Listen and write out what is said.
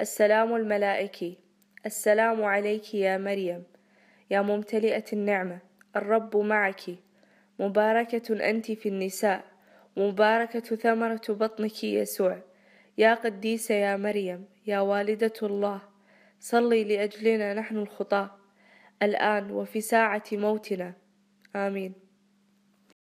السلام الملائكي السلام عليك يا مريم يا ممتلئة النعمة الرب معك مباركة أنت في النساء مباركة ثمرة بطنك يسوع يا قديسة يا مريم يا والدة الله صلي لأجلنا نحن الخطاة الآن وفي ساعة موتنا آمين